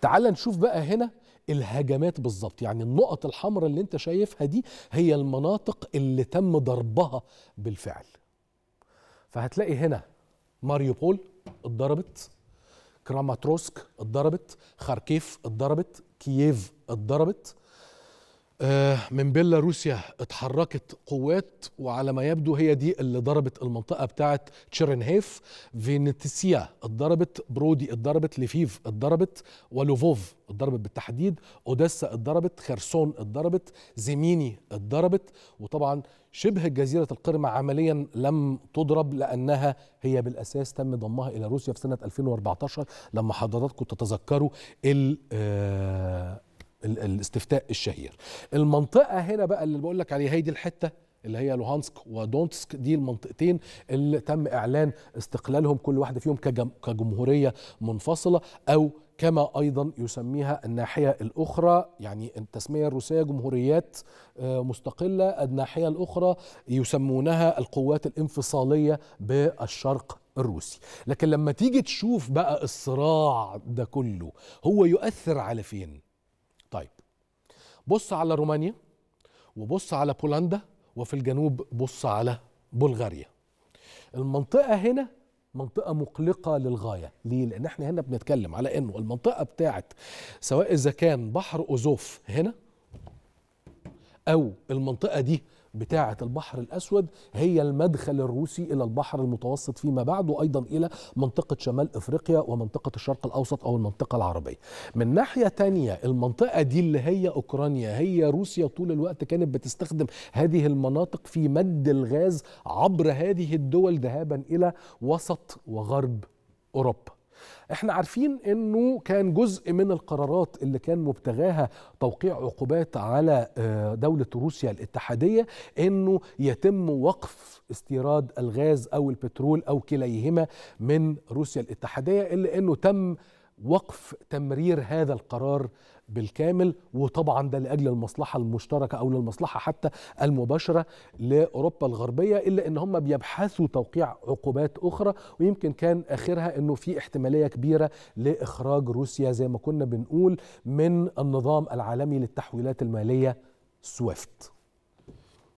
تعال نشوف بقى هنا الهجمات بالظبط يعني النقط الحمراء اللي انت شايفها دي هي المناطق اللي تم ضربها بالفعل فهتلاقي هنا ماريوبول اتضربت كراماتروسك اتضربت خاركيف اتضربت كييف اتضربت آه، من بيلاروسيا اتحركت قوات وعلى ما يبدو هي دي اللي ضربت المنطقة بتاعة تشيرنهيف فينيتسيا اتضربت برودي اتضربت لفيف اتضربت ولوفوف اتضربت بالتحديد اوديسا اتضربت خرسون اتضربت زيميني اتضربت وطبعا شبه جزيرة القرمة عمليا لم تضرب لأنها هي بالأساس تم ضمها إلى روسيا في سنة 2014 لما حضراتكم تتذكروا آه، الاستفتاء الشهير المنطقه هنا بقى اللي بقول لك عليها هي دي الحته اللي هي لوهانسك ودونتسك دي المنطقتين اللي تم اعلان استقلالهم كل واحده فيهم كجمهوريه منفصله او كما ايضا يسميها الناحيه الاخرى يعني التسميه الروسيه جمهوريات آه، مستقله الناحيه الاخرى يسمونها القوات الانفصاليه بالشرق الروسي لكن لما تيجي تشوف بقى الصراع ده كله هو يؤثر على فين طيب بص على رومانيا وبص على بولندا وفي الجنوب بص على بلغاريا المنطقة هنا منطقة مقلقة للغاية ليه؟ لأن احنا هنا بنتكلم على أنه المنطقة بتاعت سواء إذا كان بحر أوزوف هنا أو المنطقة دي بتاعة البحر الأسود هي المدخل الروسي إلى البحر المتوسط فيما بعد وأيضا إلى منطقة شمال إفريقيا ومنطقة الشرق الأوسط أو المنطقة العربية من ناحية تانية المنطقة دي اللي هي أوكرانيا هي روسيا طول الوقت كانت بتستخدم هذه المناطق في مد الغاز عبر هذه الدول ذهابا إلى وسط وغرب أوروبا احنا عارفين انه كان جزء من القرارات اللي كان مبتغاها توقيع عقوبات على آه، دولة روسيا الاتحادية انه يتم وقف استيراد الغاز او البترول او كليهما من روسيا الاتحادية الا انه تم وقف تمرير هذا القرار بالكامل وطبعا ده لاجل المصلحه المشتركه او للمصلحه حتى المباشره لاوروبا الغربيه الا ان هم بيبحثوا توقيع عقوبات اخرى ويمكن كان اخرها انه في احتماليه كبيره لاخراج روسيا زي ما كنا بنقول من النظام العالمي للتحويلات الماليه سويفت